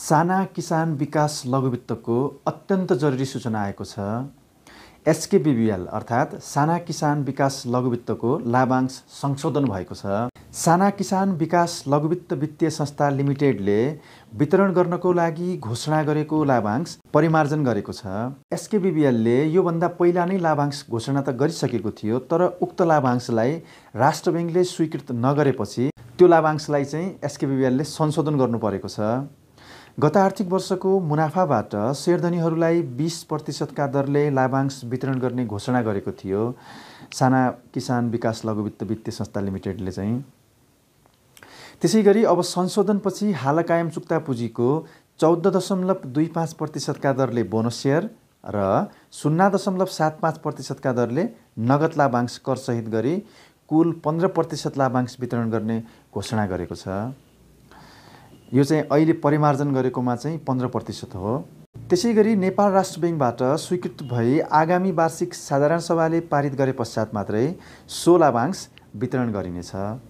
साना किसान विकास लघुवित्तको अत्यन्त जरुरी सूचना आएको छ एसकेबिबिएल अर्थात् साना किसान विकास लघुवित्तको लाभांश संशोधन भएको छ साना किसान विकास लघुवित्त वित्तीय संस्था लिमिटेडले वितरण गर्नको लागि घोषणा गरेको लाभांश परिमार्जन गरेको छ एसकेबिबिएलले योभन्दा पहिला नै लाभांश घोषणा त गरिसकेको थियो तर उक्त लाभांशलाई राष्ट्र ब्याङ्कले स्वीकृत नगरेपछि त्यो लाभांशलाई चाहिँ एसकेबिबिएलले संशोधन गर्नु परेको छ गत आर्थिक वर्षको मुनाफाबाट सेयरधनीहरूलाई बिस प्रतिशतका दरले लाभांश वितरण गर्ने घोषणा गरेको थियो साना किसान विकास लघुवित्त वित्तीय संस्था लिमिटेडले चाहिँ त्यसै गरी अब संशोधनपछि हाल कायम चुक्ता पुँजीको चौध दशमलव दुई पाँच प्रतिशतका दरले बोनस सेयर र शून्य दशमलव सात पाँच प्रतिशतका दरले नगद लाभांश करसहित गरी कुल पन्ध्र प्रतिशत लाभांश वितरण गर्ने घोषणा गरेको छ यो चाहिँ अहिले परिमार्जन गरेकोमा चाहिँ पन्ध्र प्रतिशत हो त्यसै गरी नेपाल राष्ट्र ब्याङ्कबाट स्वीकृत भई आगामी वार्षिक साधारण सभाले पारित गरे पश्चात मात्रै सोह्र लाभांश वितरण गरिनेछ